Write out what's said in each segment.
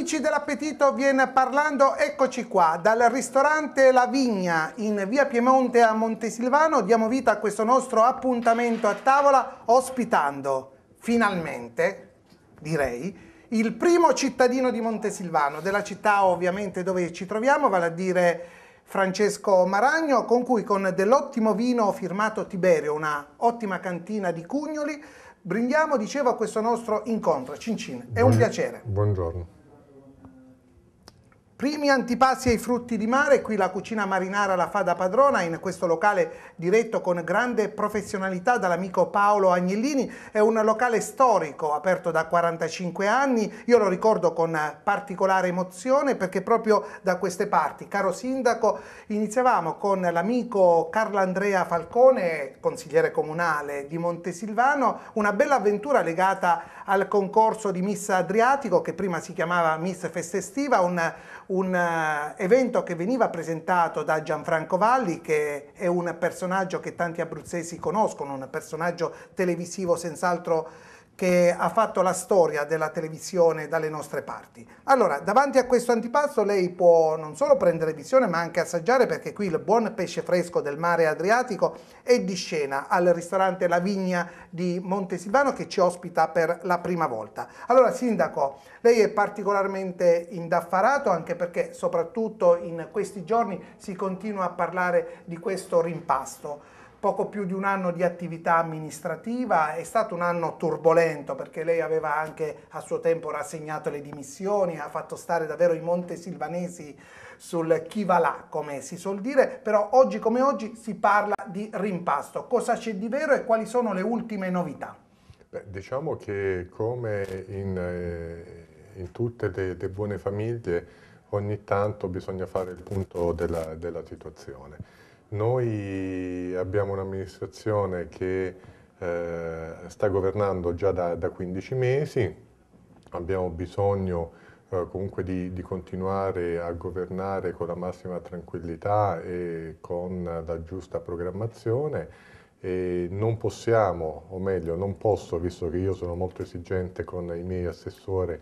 Amici dell'appetito viene parlando, eccoci qua, dal ristorante La Vigna in via Piemonte a Montesilvano diamo vita a questo nostro appuntamento a tavola ospitando finalmente, direi, il primo cittadino di Montesilvano, della città ovviamente dove ci troviamo, vale a dire Francesco Maragno, con cui con dell'ottimo vino firmato Tiberio, una ottima cantina di Cugnoli, brindiamo, dicevo, a questo nostro incontro. Cincin, è un piacere. Buongiorno. Primi antipassi ai frutti di mare, qui la cucina marinara la fa da padrona in questo locale diretto con grande professionalità dall'amico Paolo Agnellini, è un locale storico aperto da 45 anni, io lo ricordo con particolare emozione perché proprio da queste parti, caro sindaco, iniziavamo con l'amico Carlo Andrea Falcone, consigliere comunale di Montesilvano, una bella avventura legata al concorso di Miss Adriatico che prima si chiamava Miss Festa Estiva, un un eh, evento che veniva presentato da Gianfranco Valli che è un personaggio che tanti abruzzesi conoscono, un personaggio televisivo senz'altro che ha fatto la storia della televisione dalle nostre parti. Allora, davanti a questo antipasto lei può non solo prendere visione ma anche assaggiare perché qui il buon pesce fresco del mare Adriatico è di scena al ristorante La Vigna di Montesilvano che ci ospita per la prima volta. Allora, Sindaco, lei è particolarmente indaffarato anche perché soprattutto in questi giorni si continua a parlare di questo rimpasto poco più di un anno di attività amministrativa, è stato un anno turbolento perché lei aveva anche a suo tempo rassegnato le dimissioni, ha fatto stare davvero i montesilvanesi sul chi va là, come si suol dire, però oggi come oggi si parla di rimpasto. Cosa c'è di vero e quali sono le ultime novità? Beh, diciamo che come in, eh, in tutte le, le, buone famiglie ogni tanto bisogna fare il punto della, della situazione. Noi abbiamo un'amministrazione che eh, sta governando già da, da, 15 mesi, abbiamo bisogno eh, comunque di, di, continuare a governare con la massima tranquillità e con la giusta programmazione e non possiamo, o meglio non posso, visto che io sono molto esigente con i miei assessori,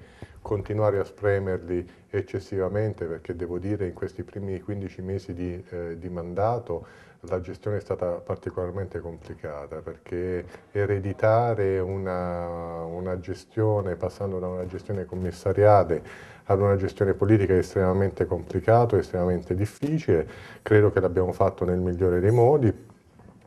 continuare a spremerli eccessivamente perché devo dire in questi primi 15 mesi di, eh, di mandato la gestione è stata particolarmente complicata perché ereditare una, una, gestione, passando da una gestione commissariale ad una gestione politica è estremamente complicato, estremamente difficile, credo che l'abbiamo fatto nel migliore dei modi,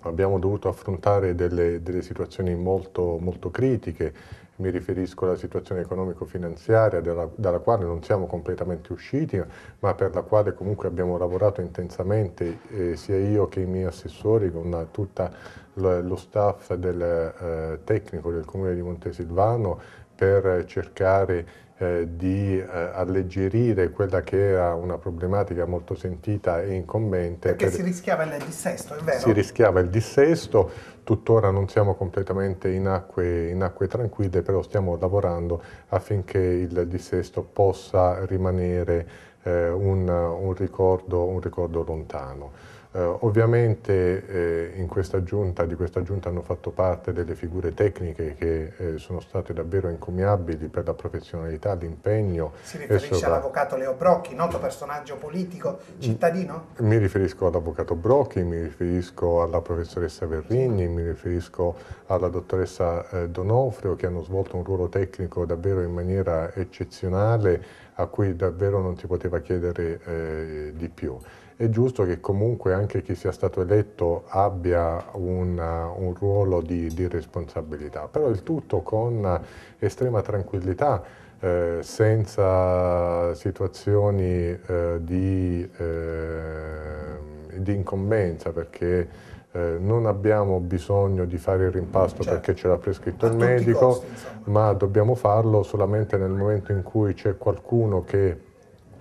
abbiamo dovuto affrontare delle, delle situazioni molto, molto critiche, mi riferisco alla situazione economico-finanziaria dalla, dalla, quale non siamo completamente usciti, ma per la quale comunque abbiamo lavorato intensamente eh, sia io che i miei assessori con tutto lo staff del, eh, tecnico del Comune di Montesilvano per cercare eh, di eh, alleggerire quella che era una problematica molto sentita e incombente. Perché per... si rischiava il dissesto, è vero? Si rischiava il dissesto, tuttora non siamo completamente in acque, in acque tranquille, però stiamo lavorando affinché il dissesto possa rimanere eh, un, un, ricordo, un ricordo lontano. Eh, ovviamente eh, in questa giunta, di questa giunta hanno fatto parte delle figure tecniche che eh, sono state davvero incomiabili per la professionalità, l'impegno. Si riferisce sopra... all'avvocato Leo Brocchi, noto personaggio politico cittadino? Mi riferisco all'avvocato Brocchi, mi riferisco alla professoressa Verrigni, mi riferisco alla dottoressa eh, Donofrio che hanno svolto un ruolo tecnico davvero in maniera eccezionale a cui davvero non si poteva chiedere eh, di più è giusto che comunque anche chi sia stato eletto abbia un, un ruolo di, di, responsabilità, però il tutto con estrema tranquillità, eh, senza situazioni eh, di, eh, di, incombenza, perché eh, non abbiamo bisogno di fare il rimpasto cioè, perché ce l'ha prescritto il medico, costi, ma dobbiamo farlo solamente nel momento in cui c'è qualcuno che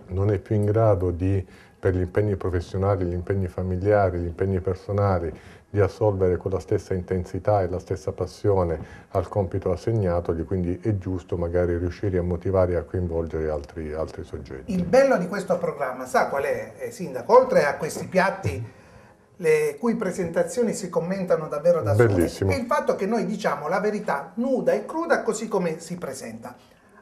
non è più in grado di per gli impegni professionali, gli impegni familiari, gli impegni personali, di assolvere con la stessa intensità e la stessa passione al compito assegnatogli, quindi è giusto magari riuscire a motivare e a coinvolgere altri, altri soggetti. Il bello di questo programma, sa qual è, eh, Sindaco? Oltre a questi piatti le cui presentazioni si commentano davvero da sole, è il fatto che noi diciamo la verità nuda e cruda così come si presenta.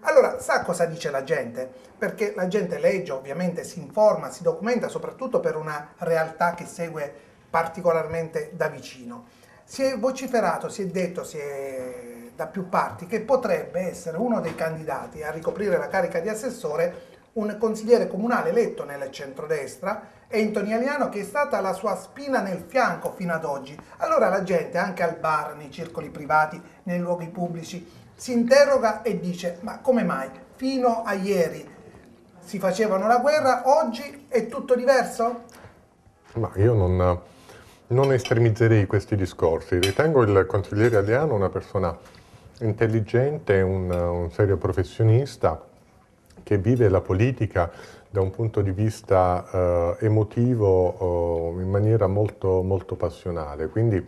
Allora, sa cosa dice la gente? Perché la gente legge, ovviamente, si informa, si documenta, soprattutto per una realtà che segue particolarmente da vicino. Si è vociferato, si è detto, si è da più parti, che potrebbe essere uno dei candidati a ricoprire la carica di assessore un consigliere comunale eletto nel centrodestra, Anthony Aliano, che è stata la sua spina nel fianco fino ad oggi. Allora la gente, anche al bar, nei circoli privati, nei luoghi pubblici, si interroga e dice ma come mai fino a ieri si facevano la guerra, oggi è tutto diverso? Ma io non, non estremizzerei questi discorsi, ritengo il consigliere Aliano una persona intelligente, un, un serio professionista che vive la politica da un punto di vista eh, emotivo eh, in maniera molto, molto passionale. Quindi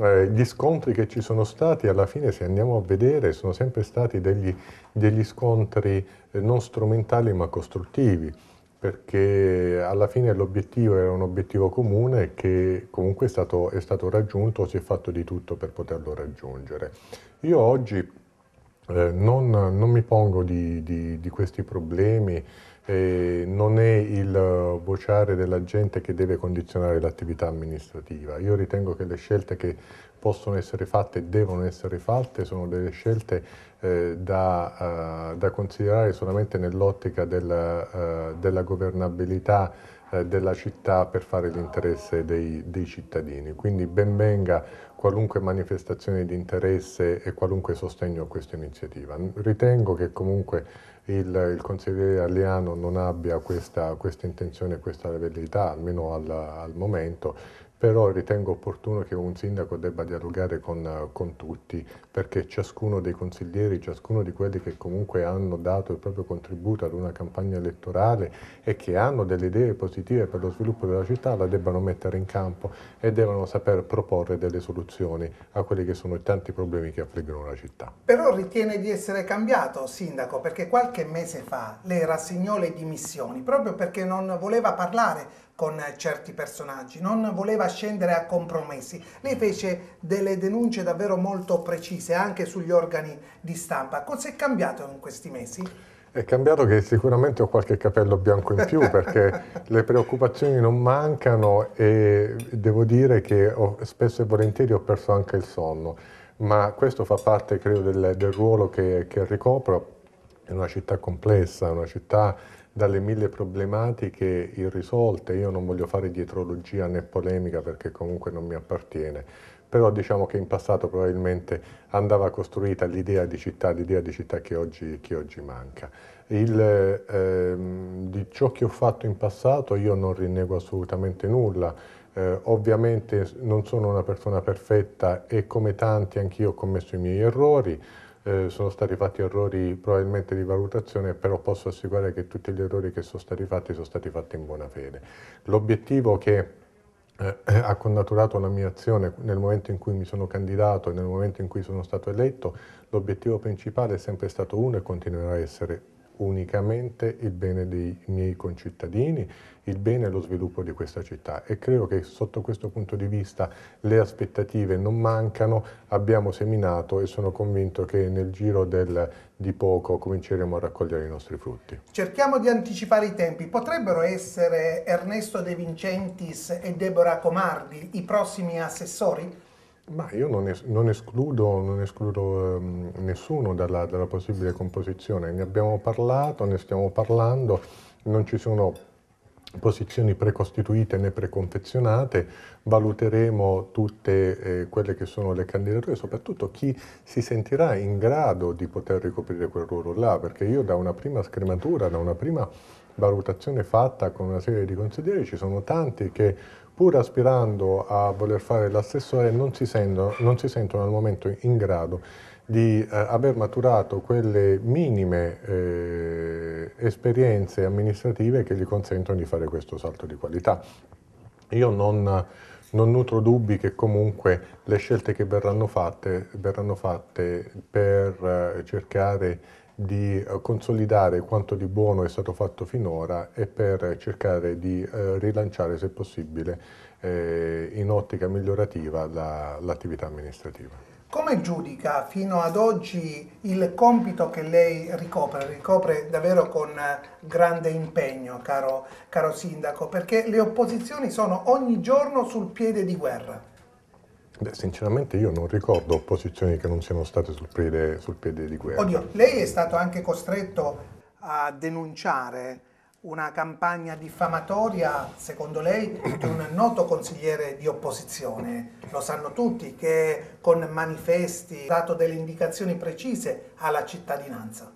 eh, gli scontri che ci sono stati, alla fine se andiamo a vedere, sono sempre stati degli, degli scontri eh, non strumentali ma costruttivi, perché alla fine l'obiettivo era un obiettivo comune che comunque è stato, è stato raggiunto, si è fatto di tutto per poterlo raggiungere. Io oggi eh, non, non, mi pongo di, di, di questi problemi eh, non è il eh, vociare della gente che deve condizionare l'attività amministrativa. Io ritengo che le scelte che possono essere fatte e devono essere fatte sono delle scelte eh, da, uh, da, considerare solamente nell'ottica della, uh, eh, della governabilità eh, della città per fare l'interesse dei, dei, cittadini. Quindi ben venga qualunque manifestazione di interesse e qualunque sostegno a questa iniziativa. Ritengo che comunque il, il consigliere Aliano non abbia questa, questa intenzione, questa velleità, almeno al, al momento, però ritengo opportuno che un sindaco debba dialogare con, con, tutti, perché ciascuno dei consiglieri, ciascuno di quelli che comunque hanno dato il proprio contributo ad una campagna elettorale e che hanno delle idee positive per lo sviluppo della città, la debbano mettere in campo e devono saper proporre delle soluzioni a quelli che sono i tanti problemi che affliggono la città. Però ritiene di essere cambiato, sindaco, perché qualche mese fa le rassegnò le dimissioni, proprio perché non voleva parlare con certi personaggi, non voleva scendere a compromessi. Lei fece delle denunce davvero molto precise anche sugli organi di stampa. Cosa è cambiato in questi mesi? È cambiato che sicuramente ho qualche capello bianco in più perché le preoccupazioni non mancano e devo dire che ho, spesso e volentieri ho perso anche il sonno, ma questo fa parte credo del, del ruolo che, che ricopro in una città complessa, una città dalle mille problematiche irrisolte, io non voglio fare dietrologia né polemica perché comunque non mi appartiene, però diciamo che in passato probabilmente andava costruita l'idea di città, l'idea di città che oggi, che oggi manca. Il, ehm, di ciò che ho fatto in passato io non rinnego assolutamente nulla, eh, ovviamente non sono una persona perfetta e come tanti anch'io ho commesso i miei errori, eh, sono stati fatti errori probabilmente di valutazione, però posso assicurare che tutti gli errori che sono stati fatti sono stati fatti in buona fede. L'obiettivo che eh, ha connaturato la mia azione nel momento in cui mi sono candidato e nel momento in cui sono stato eletto, l'obiettivo principale è sempre stato uno e continuerà a essere unicamente il bene dei miei concittadini il bene e lo sviluppo di questa città e credo che sotto questo punto di vista le aspettative non mancano, abbiamo seminato e sono convinto che nel giro del, di poco cominceremo a raccogliere i nostri frutti. Cerchiamo di anticipare i tempi, potrebbero essere Ernesto De Vincentis e Deborah Comardi i prossimi assessori? Ma io non, es non escludo, non escludo ehm, nessuno dalla, dalla possibile composizione, ne abbiamo parlato, ne stiamo parlando, non ci sono posizioni precostituite né preconfezionate, valuteremo tutte eh, quelle che sono le candidature, soprattutto chi si sentirà in grado di poter ricoprire quel ruolo là, perché io da una prima scrematura, da una prima valutazione fatta con una serie di consiglieri, ci sono tanti che pur aspirando a voler fare l'assessore non si sentono, non si sentono al momento in grado di eh, aver maturato quelle minime eh, esperienze amministrative che gli consentono di fare questo salto di qualità. Io non, non nutro dubbi che comunque le scelte che verranno fatte verranno fatte per eh, cercare di eh, consolidare quanto di buono è stato fatto finora e per cercare di eh, rilanciare, se possibile, eh, in ottica migliorativa l'attività amministrativa. Come giudica fino ad oggi il compito che lei ricopre? Ricopre davvero con eh, grande impegno, caro, caro sindaco, perché le opposizioni sono ogni giorno sul piede di guerra. Beh, sinceramente io non ricordo opposizioni che non siano state sul piede, sul piede di guerra. Oddio, lei è stato anche costretto a denunciare una campagna diffamatoria, secondo lei, di un noto consigliere di opposizione. Lo sanno tutti che con manifesti ha dato delle indicazioni precise alla cittadinanza.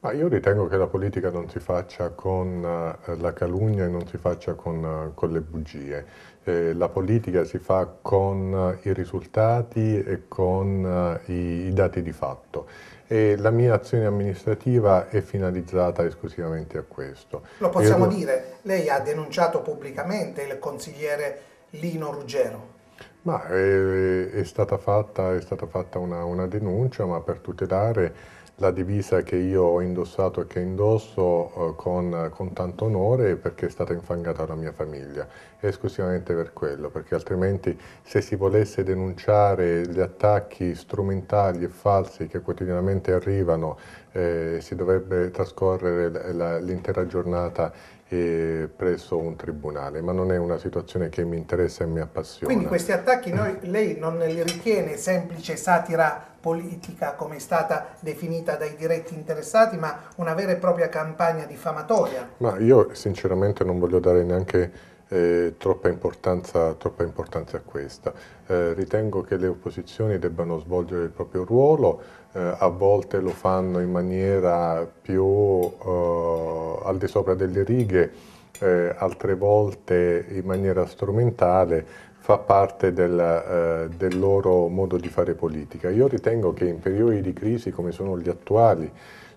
Ma io ritengo che la politica non si faccia con eh, la calunnia e non si faccia con, eh, con le bugie. Eh, la politica si fa con eh, i risultati e con i, i dati di fatto e la mia azione amministrativa è finalizzata esclusivamente a questo. Lo possiamo Io... dire, lei ha denunciato pubblicamente il consigliere Lino Ruggero. Ma è, eh, è, stata fatta, è stata fatta una, una denuncia, ma per tutelare la divisa che io ho indossato e che indosso eh, con, con, tanto onore perché è stata infangata dalla mia famiglia, esclusivamente per quello, perché altrimenti se si volesse denunciare gli attacchi strumentali e falsi che quotidianamente arrivano, eh, si dovrebbe trascorrere l'intera giornata eh, presso un tribunale, ma non è una situazione che mi interessa e mi appassiona. Quindi questi attacchi noi, lei non li ritiene semplice satira politica come è stata definita dai diretti interessati, ma una vera e propria campagna diffamatoria? Ma io sinceramente non voglio dare neanche eh, troppa, importanza, troppa, importanza, a questa. Eh, ritengo che le opposizioni debbano svolgere il proprio ruolo, eh, a volte lo fanno in maniera più eh, al di sopra delle righe, eh, altre volte in maniera strumentale, fa parte del, eh, del loro modo di fare politica. Io ritengo che in periodi di crisi come sono gli attuali,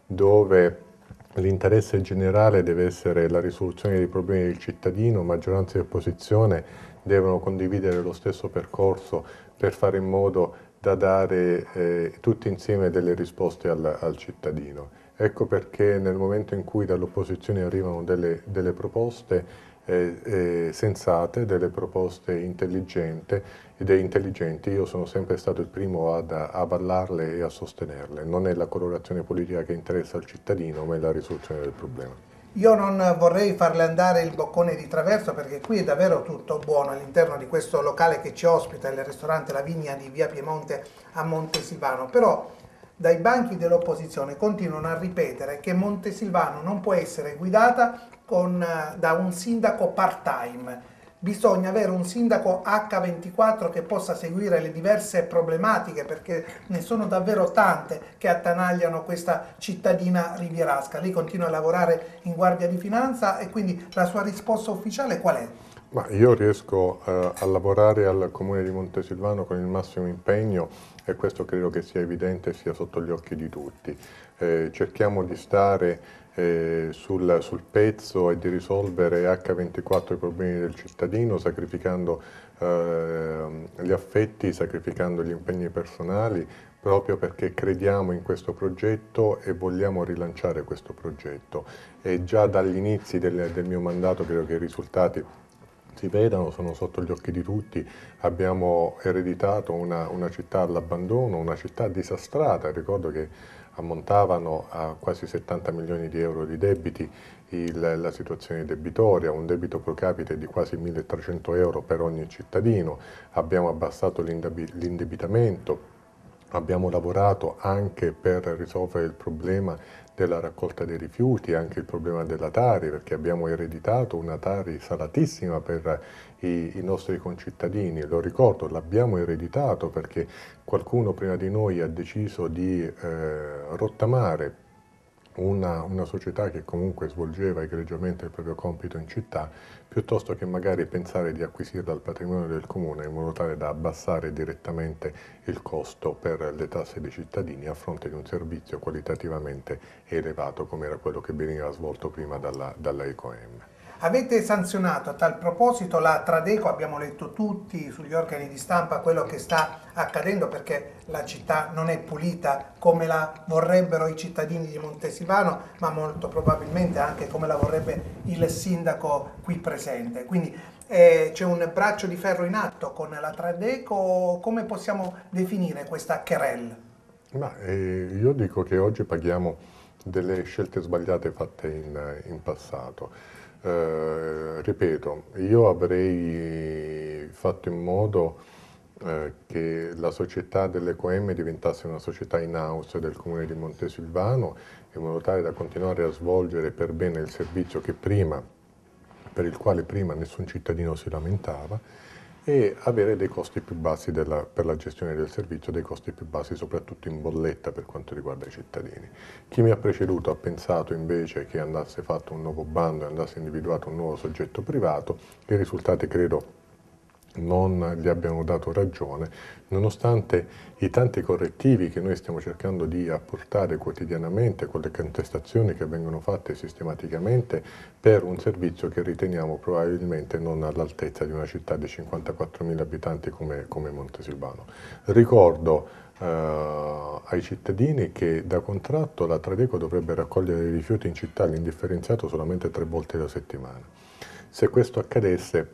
dove l'interesse generale deve essere la risoluzione dei problemi del cittadino, maggioranza e opposizione devono condividere lo stesso percorso per fare in modo da dare eh, tutti insieme delle risposte al, al, cittadino. Ecco perché nel momento in cui dall'opposizione arrivano delle, delle proposte eh, eh, sensate, delle proposte intelligenti, intelligenti, io sono sempre stato il primo ad avallarle e a sostenerle. Non è la colorazione politica che interessa al cittadino, ma è la risoluzione del problema. Io non vorrei farle andare il boccone di traverso perché qui è davvero tutto buono all'interno di questo locale che ci ospita, il ristorante La Vigna di Via Piemonte a Montesilvano, però dai banchi dell'opposizione continuano a ripetere che Montesilvano non può essere guidata con, eh, da un sindaco part-time bisogna avere un sindaco H24 che possa seguire le diverse problematiche, perché ne sono davvero tante che attanagliano questa cittadina rivierasca. Lei continua a lavorare in Guardia di Finanza e quindi la sua risposta ufficiale qual è? Ma io riesco eh, a lavorare al comune di Montesilvano con il massimo impegno e questo credo che sia evidente e sia sotto gli occhi di tutti. Eh, cerchiamo di stare eh, sul, sul, pezzo e di risolvere H24 i problemi del cittadino sacrificando eh, gli affetti, sacrificando gli impegni personali, proprio perché crediamo in questo progetto e vogliamo rilanciare questo progetto. E già dagli inizi del, del mio mandato credo che i risultati si vedano, sono sotto gli occhi di tutti, abbiamo ereditato una, una città all'abbandono, una città disastrata, ricordo che ammontavano a quasi 70 milioni di euro di debiti, il, la situazione debitoria, un debito pro capite di quasi 1.300 euro per ogni cittadino, abbiamo abbassato l'indebitamento, abbiamo lavorato anche per risolvere il problema della raccolta dei rifiuti, anche il problema della Tari, perché abbiamo ereditato una Tari salatissima per i, i nostri concittadini, lo ricordo, l'abbiamo ereditato perché qualcuno prima di noi ha deciso di eh, rottamare una, una, società che comunque svolgeva egregiamente il proprio compito in città, piuttosto che magari pensare di acquisire dal patrimonio del comune in modo tale da abbassare direttamente il costo per le tasse dei cittadini a fronte di un servizio qualitativamente elevato come era quello che veniva svolto prima dalla, dalla ECOM. Avete sanzionato a tal proposito la Tradeco, abbiamo letto tutti sugli organi di stampa quello che sta accadendo perché la città non è pulita come la vorrebbero i cittadini di Montesivano, ma molto probabilmente anche come la vorrebbe il sindaco qui presente. Quindi eh, c'è un braccio di ferro in atto con la Tradeco, come possiamo definire questa querel? Ma, eh, io dico che oggi paghiamo delle scelte sbagliate fatte in, in passato. Eh, ripeto, io avrei fatto in modo eh, che la società dell'EQM diventasse una società in house del comune di Montesilvano in modo tale da continuare a svolgere per bene il servizio prima, per il quale prima nessun cittadino si lamentava e avere dei costi più bassi della, per la gestione del servizio, dei costi più bassi soprattutto in bolletta per quanto riguarda i cittadini. Chi mi ha preceduto ha pensato invece che andasse fatto un nuovo bando e andasse individuato un nuovo soggetto privato, i risultati credo non gli abbiamo dato ragione, nonostante i tanti correttivi che noi stiamo cercando di apportare quotidianamente con le contestazioni che vengono fatte sistematicamente per un servizio che riteniamo probabilmente non all'altezza di una città di 54.000 abitanti come, come Montesilvano. Ricordo Uh, ai cittadini che da contratto la Tradeco dovrebbe raccogliere i rifiuti in città all'indifferenziato solamente tre volte alla settimana. Se questo accadesse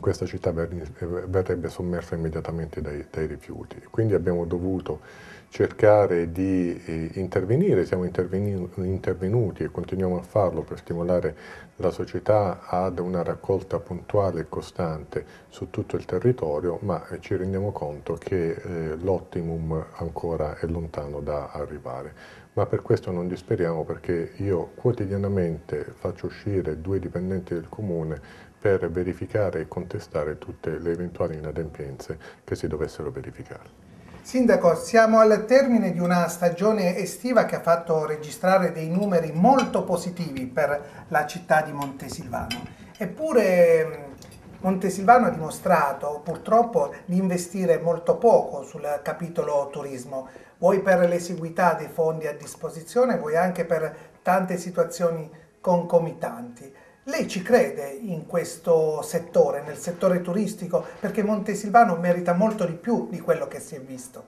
questa città verrebbe sommersa immediatamente dai, dai, rifiuti. Quindi abbiamo dovuto cercare di eh, intervenire, siamo interveni intervenuti e continuiamo a farlo per stimolare la società ad una raccolta puntuale e costante su tutto il territorio, ma eh, ci rendiamo conto che eh, l'ottimum ancora è lontano da arrivare ma per questo non disperiamo perché io quotidianamente faccio uscire due dipendenti del comune per verificare e contestare tutte le eventuali inadempienze che si dovessero verificare. Sindaco, siamo al termine di una stagione estiva che ha fatto registrare dei numeri molto positivi per la città di Montesilvano. Eppure mm, Montesilvano ha dimostrato purtroppo di investire molto poco sul capitolo turismo, vuoi per l'eseguità dei fondi a disposizione, vuoi anche per tante situazioni concomitanti. Lei ci crede in questo settore, nel settore turistico, perché Montesilvano merita molto di più di quello che si è visto?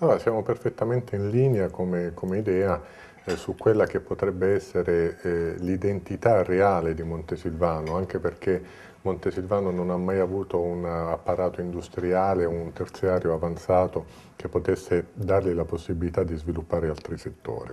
Allora, siamo perfettamente in linea come, come idea eh, su quella che potrebbe essere eh, l'identità reale di Montesilvano, anche perché Montesilvano non ha mai avuto un apparato industriale, un terziario avanzato che potesse dargli la possibilità di sviluppare altri settori.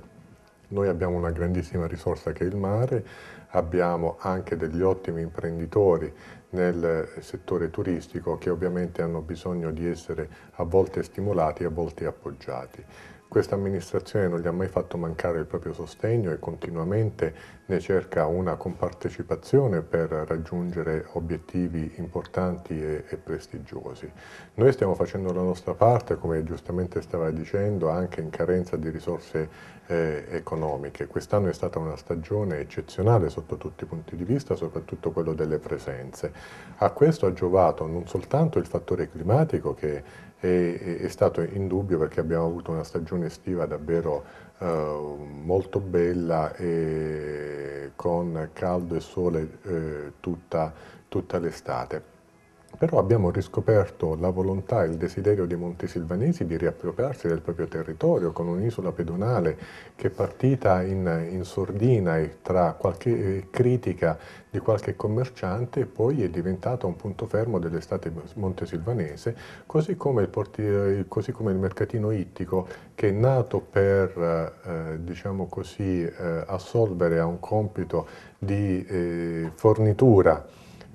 Noi abbiamo una grandissima risorsa che è il mare, abbiamo anche degli ottimi imprenditori nel settore turistico che ovviamente hanno bisogno di essere a volte stimolati e a volte appoggiati. Questa amministrazione non gli ha mai fatto mancare il proprio sostegno e continuamente ne cerca una compartecipazione per raggiungere obiettivi importanti e, e, prestigiosi. Noi stiamo facendo la nostra parte, come giustamente stava dicendo, anche in carenza di risorse eh, economiche. Quest'anno è stata una stagione eccezionale sotto tutti i punti di vista, soprattutto quello delle presenze. A questo ha giovato non soltanto il fattore climatico che è, è stato dubbio perché abbiamo avuto una stagione estiva davvero eh, molto bella e con caldo e sole eh, tutta, tutta l'estate però abbiamo riscoperto la volontà e il desiderio dei montesilvanesi di riappropriarsi del proprio territorio con un'isola pedonale che è partita in, in sordina e tra qualche eh, critica di qualche commerciante poi è diventata un punto fermo dell'estate montesilvanese, così come, il, eh, così come il, mercatino ittico che è nato per eh, diciamo così, eh, assolvere a un compito di eh, fornitura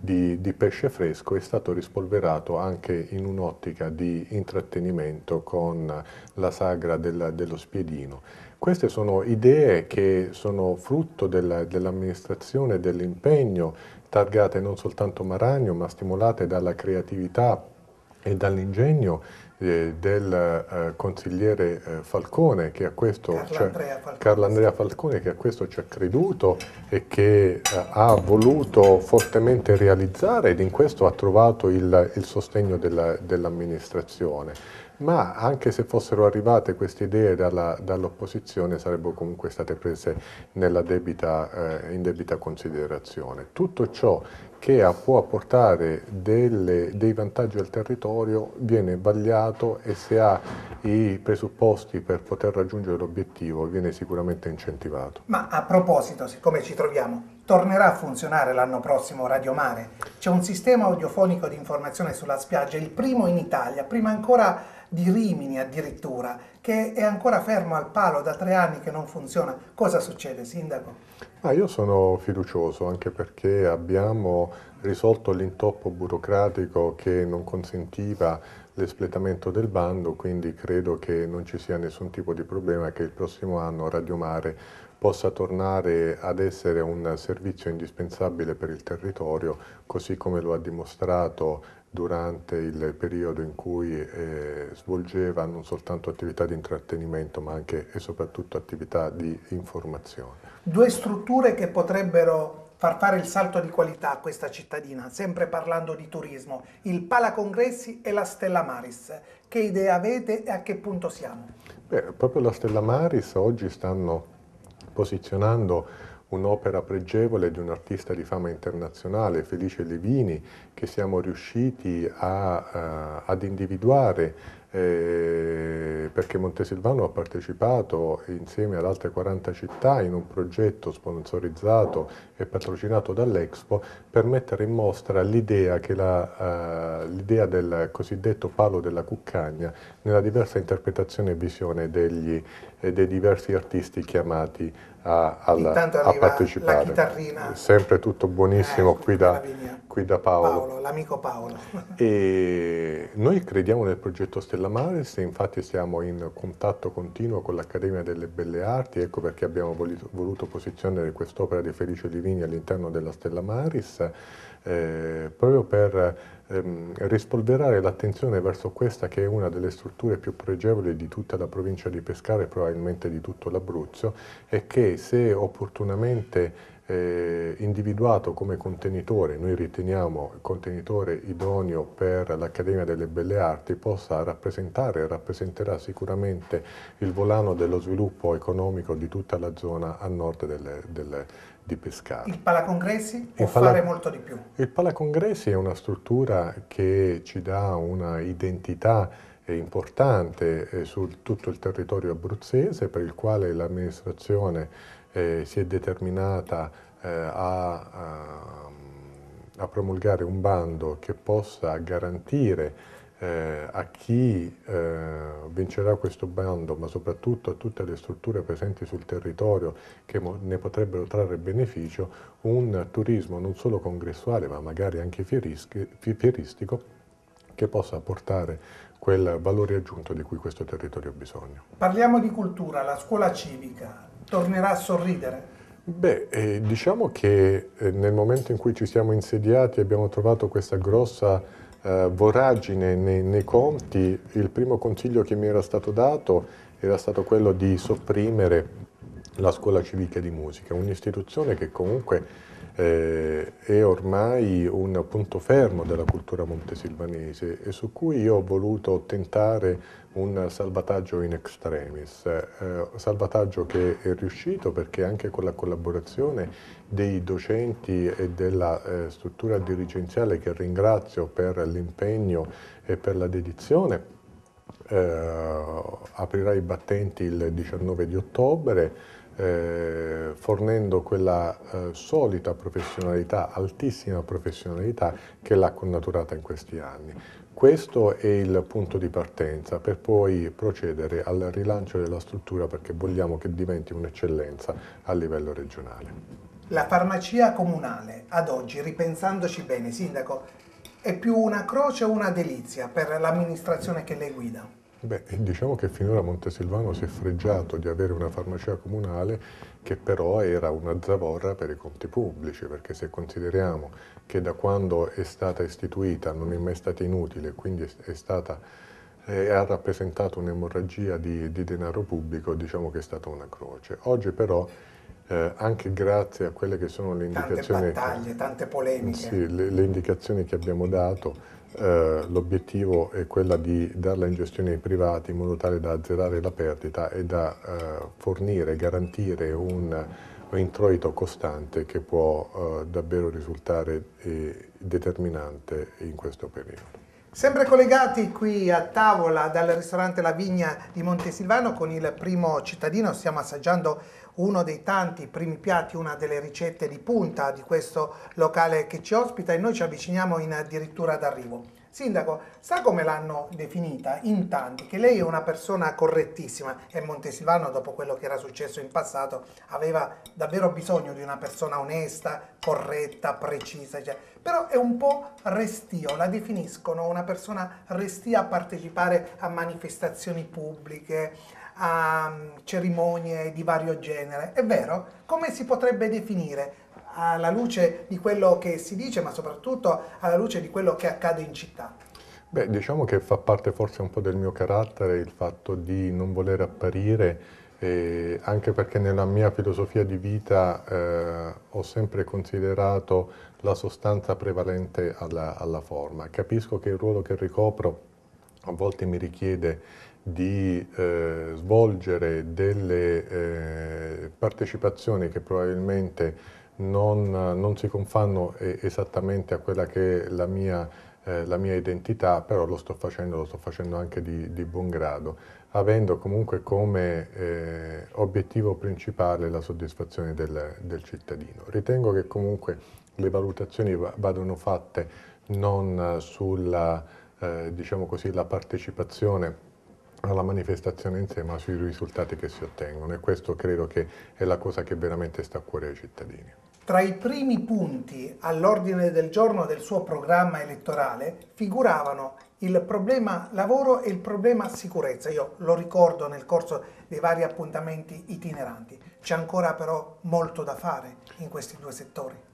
di, di pesce fresco è stato rispolverato anche in un'ottica di intrattenimento con la sagra del, dello spiedino. Queste sono idee che sono frutto dell'amministrazione, dell dell'impegno, targate non soltanto Maragno, ma stimolate dalla creatività e dall'ingegno eh, del eh, consigliere eh, Falcone che a questo Carlo, cioè, Andrea, Falcone. Carlo Andrea Falcone che a questo ci ha creduto e che ha voluto fortemente realizzare ed in questo ha trovato il, il sostegno dell'amministrazione. ma anche se fossero arrivate queste idee dall'opposizione sarebbero comunque state prese debita, eh, in debita considerazione. Tutto ciò che può apportare delle, dei vantaggi al territorio viene vagliato e se ha i presupposti per poter raggiungere l'obiettivo viene sicuramente incentivato. Ma a proposito, siccome ci troviamo, tornerà a funzionare l'anno prossimo Radio Mare? C'è un sistema audiofonico di informazione sulla spiaggia, il primo in Italia, prima ancora di Rimini addirittura, che è ancora fermo al palo da tre anni che non funziona. Cosa succede, Sindaco? Ah, io sono fiducioso anche perché abbiamo risolto l'intoppo burocratico che non consentiva l'espletamento del bando, quindi credo che non ci sia nessun tipo di problema che il prossimo anno Radio Mare possa tornare ad essere un servizio indispensabile per il territorio, così come lo ha dimostrato durante il periodo in cui eh, svolgeva non soltanto attività di intrattenimento ma anche e soprattutto attività di informazione. Due strutture che potrebbero far fare il salto di qualità a questa cittadina, sempre parlando di turismo, il Palacongressi e la Stella Maris. Che idea avete e a che punto siamo? Beh, proprio la Stella Maris oggi stanno posizionando un'opera pregevole di un artista di fama internazionale, Felice Levini, che siamo riusciti a, a, eh, ad individuare eh, perché Montesilvano ha partecipato insieme ad altre 40 città in un progetto sponsorizzato e patrocinato dall'Expo per mettere in mostra l'idea eh, del cosiddetto palo della cuccagna nella diversa interpretazione e visione degli, eh, dei diversi artisti chiamati a, al, a partecipare. Sempre tutto buonissimo eh, qui, da, qui, da, Paolo. Paolo l'amico Paolo. E noi crediamo nel progetto Stella Maris, infatti siamo in contatto continuo con l'Accademia delle Belle Arti, ecco perché abbiamo voluto, voluto posizionare quest'opera di Felice Livini all'interno della Stella Maris eh, proprio per ehm, rispolverare l'attenzione verso questa che è una delle strutture più pregevoli di tutta la provincia di Pescara e probabilmente di tutto l'Abruzzo e che se opportunamente eh, individuato come contenitore, noi riteniamo contenitore idoneo per l'Accademia delle Belle Arti, possa rappresentare e rappresenterà sicuramente il volano dello sviluppo economico di tutta la zona a nord delle, delle di Pescara. Il Palacongressi può pala... fare molto di più. Il Palacongressi è una struttura che ci dà una identità eh, importante eh, su tutto il territorio abruzzese per il quale l'amministrazione eh, si è determinata a, ehm, a promulgare un bando che possa garantire eh, a chi eh, vincerà questo bando, ma soprattutto a tutte le strutture presenti sul territorio che ne potrebbero trarre beneficio, un turismo non solo congressuale ma magari anche fieristico che possa portare quel valore aggiunto di cui questo territorio ha bisogno. Parliamo di cultura, la scuola civica tornerà a sorridere? Beh, eh, diciamo che eh, nel momento in cui ci siamo insediati abbiamo trovato questa grossa eh, voragine nei, nei conti, il primo consiglio che mi era stato dato era stato quello di sopprimere la scuola civica di musica, un'istituzione che comunque eh, è ormai un punto fermo della cultura montesilvanese e su cui io ho voluto tentare un salvataggio in extremis, eh, salvataggio che è riuscito perché anche con la collaborazione dei docenti e della eh, struttura dirigenziale che ringrazio per l'impegno e per la dedizione, eh, aprirà i battenti il 19 di ottobre eh, fornendo quella eh, solita professionalità, altissima professionalità che l'ha connaturata in questi anni. Questo è il punto di partenza per poi procedere al rilancio della struttura perché vogliamo che diventi un'eccellenza a livello regionale. La farmacia comunale, ad oggi, ripensandoci bene, Sindaco, è più una croce o una delizia per l'amministrazione che lei guida? Beh, diciamo che finora Montesilvano si è fregiato di avere una farmacia comunale che però era una zavorra per i conti pubblici, perché se consideriamo che da quando è stata istituita non è mai stata inutile, quindi è stata, eh, ha rappresentato un'emorragia di, di, denaro pubblico, diciamo che è stata una croce. Oggi però, eh, anche grazie a quelle che sono le indicazioni... Tante battaglie, tante polemiche. Sì, le, le indicazioni che abbiamo dato eh, l'obiettivo è quello di darla in gestione ai privati in modo tale da azzerare la perdita e da eh, fornire, garantire un introito costante che può eh, davvero risultare eh, determinante in questo periodo. Sempre collegati qui a tavola dal ristorante La Vigna di Montesilvano con il primo cittadino, stiamo assaggiando uno dei tanti primi piatti, una delle ricette di punta di questo locale che ci ospita e noi ci avviciniamo in addirittura d'arrivo. Sindaco, sa come l'hanno definita in tanti? Che lei è una persona correttissima e Montesilvano, dopo quello che era successo in passato, aveva davvero bisogno di una persona onesta, corretta, precisa. Cioè. Però è un po' restio, la definiscono una persona restia a partecipare a manifestazioni pubbliche, a mm, cerimonie di vario genere. È vero? Come si potrebbe definire? alla luce di quello che si dice, ma soprattutto alla luce di quello che accade in città? Beh, diciamo che fa parte forse un po' del mio carattere il fatto di non voler apparire, eh, anche perché nella mia filosofia di vita eh, ho sempre considerato la sostanza prevalente alla, alla forma. Capisco che il ruolo che ricopro a volte mi richiede di eh, svolgere delle eh, partecipazioni che probabilmente non, non, si confanno esattamente a quella che è la mia, eh, la mia, identità, però lo sto facendo, lo sto facendo anche di, di buon grado, avendo comunque come eh, obiettivo principale la soddisfazione del, del cittadino. Ritengo che comunque le valutazioni vadano fatte non sulla eh, diciamo così, la partecipazione alla manifestazione insieme ma sui risultati che si ottengono e questo credo che è la cosa che veramente sta a cuore ai cittadini. Tra i primi punti all'ordine del giorno del suo programma elettorale figuravano il problema lavoro e il problema sicurezza. Io lo ricordo nel corso dei vari appuntamenti itineranti. C'è ancora però molto da fare in questi due settori.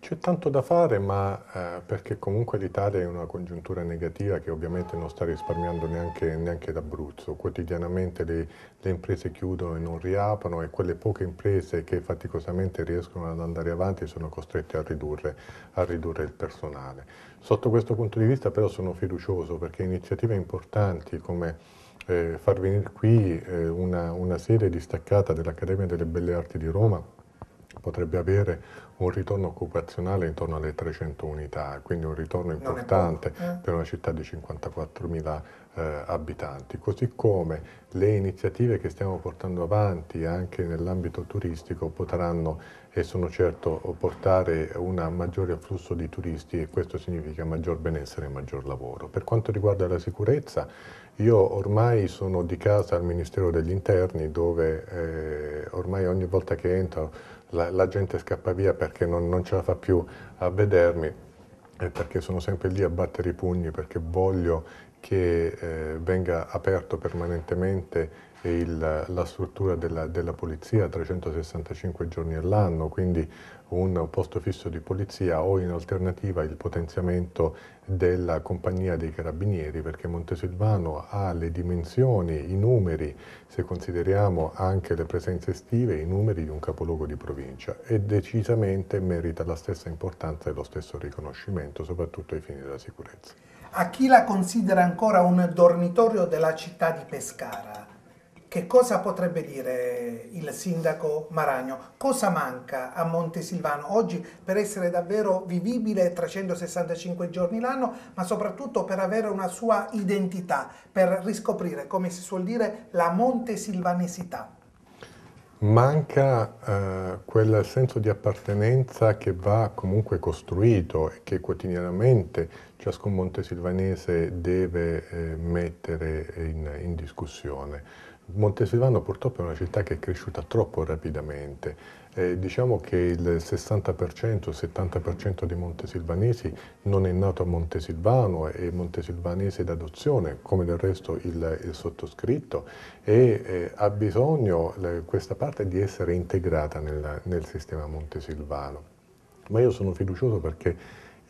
C'è tanto da fare, ma eh, perché comunque l'Italia è in una congiuntura negativa che ovviamente non sta risparmiando neanche, neanche d'Abruzzo. Quotidianamente le, le, imprese chiudono e non riaprono e quelle poche imprese che faticosamente riescono ad andare avanti sono costrette a ridurre, a ridurre il personale. Sotto questo punto di vista però sono fiducioso perché iniziative importanti come eh, far venire qui eh, una, una sede distaccata dell'Accademia delle Belle Arti di Roma potrebbe avere un ritorno occupazionale intorno alle 300 unità, quindi un ritorno importante eh. per una città di 54.000 eh, abitanti, così come le iniziative che stiamo portando avanti anche nell'ambito turistico potranno e sono certo portare un maggiore afflusso di turisti e questo significa maggior benessere e maggior lavoro. Per quanto riguarda la sicurezza, io ormai sono di casa al Ministero degli Interni dove eh, ormai ogni volta che entro la, la gente scappa via perché non, non ce la fa più a vedermi e eh, perché sono sempre lì a battere i pugni perché voglio che eh, venga aperto permanentemente il, la struttura della, della polizia 365 giorni all'anno, quindi un posto fisso di polizia o in alternativa il potenziamento della compagnia dei carabinieri perché Montesilvano ha le dimensioni, i numeri, se consideriamo anche le presenze estive, i numeri di un capoluogo di provincia e decisamente merita la stessa importanza e lo stesso riconoscimento soprattutto ai fini della sicurezza. A chi la considera ancora un dormitorio della città di Pescara, che cosa potrebbe dire il sindaco Maragno? Cosa manca a Montesilvano oggi per essere davvero vivibile 365 giorni l'anno, ma soprattutto per avere una sua identità, per riscoprire, come si suol dire, la montesilvanesità? Manca eh, quel senso di appartenenza che va comunque costruito e che quotidianamente ciascun montesilvanese deve eh, mettere in, in discussione Montesilvano purtroppo è una città che è cresciuta troppo rapidamente. Eh, diciamo che il 60%, 70% dei montesilvanesi non è nato a Montesilvano, è montesilvanese d'adozione, come del resto il, il sottoscritto, e eh, ha bisogno eh, questa parte di essere integrata nel, nel sistema montesilvano. Ma io sono fiducioso perché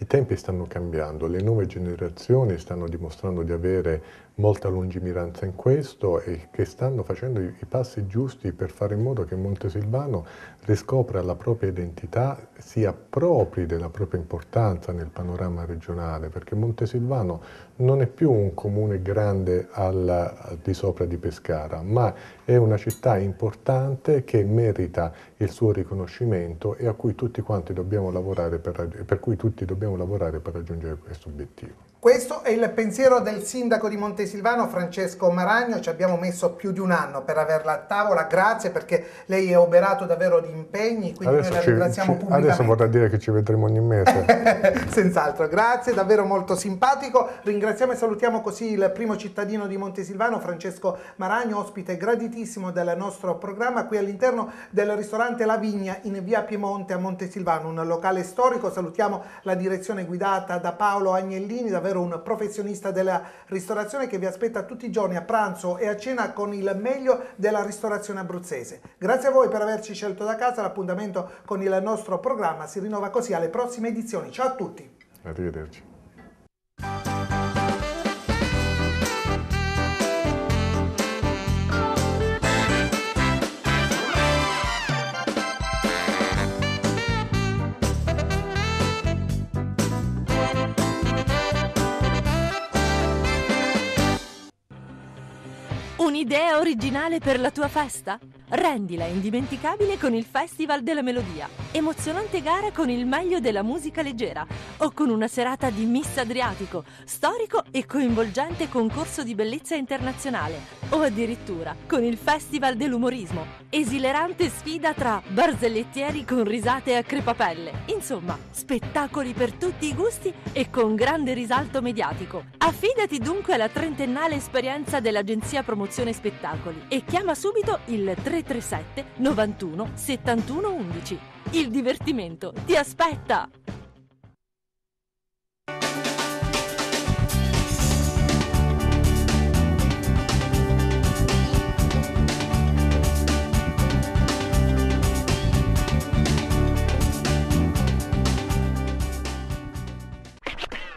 i tempi stanno cambiando, le nuove generazioni stanno dimostrando di avere molta lungimiranza in questo e che stanno facendo i passi giusti per fare in modo che Montesilvano riscopra la propria identità, sia propri della propria importanza nel panorama regionale, perché Montesilvano non è più un comune grande al, al, di sopra di Pescara, ma è una città importante che merita il suo riconoscimento e per, per cui tutti dobbiamo lavorare per raggiungere questo obiettivo. Questo è il pensiero del sindaco di Montesilvano Francesco Maragno, ci abbiamo messo più di un anno per averla a tavola, grazie perché lei è oberato davvero di impegni, quindi adesso noi la ci, ringraziamo ci, Adesso vorrà dire che ci vedremo ogni mese. Senz'altro, grazie, davvero molto simpatico, ringraziamo e salutiamo così il primo cittadino di Montesilvano Francesco Maragno, ospite graditissimo del nostro programma qui all'interno del ristorante La Vigna in via Piemonte a Montesilvano, un locale storico, salutiamo la direzione guidata da Paolo Agnellini, davvero davvero un professionista della ristorazione che vi aspetta tutti i giorni a pranzo e a cena con il meglio della ristorazione abruzzese. Grazie a voi per averci scelto da casa, l'appuntamento con il nostro programma si rinnova così alle prossime edizioni. Ciao a tutti! Arrivederci. Un'idea originale per la tua festa? Rendila indimenticabile con il Festival della Melodia, emozionante gara con il meglio della musica leggera o con una serata di Miss Adriatico, storico e coinvolgente concorso di bellezza internazionale o addirittura con il Festival dell'umorismo, esilerante sfida tra barzellettieri con risate a crepapelle. Insomma, spettacoli per tutti i gusti e con grande risalto mediatico. Affidati dunque alla trentennale esperienza dell'agenzia promozione Passione Spettacoli e chiama subito il 337 91 71 11. Il divertimento ti aspetta!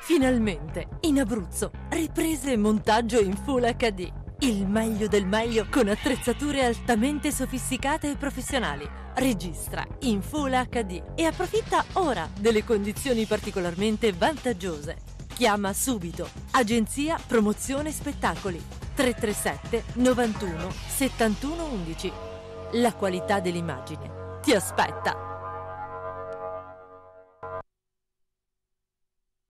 Finalmente, in Abruzzo, riprese e montaggio in Full HD. Il meglio del meglio con attrezzature altamente sofisticate e professionali. Registra in Full HD e approfitta ora delle condizioni particolarmente vantaggiose. Chiama subito Agenzia Promozione Spettacoli 337 91 71 11. La qualità dell'immagine ti aspetta.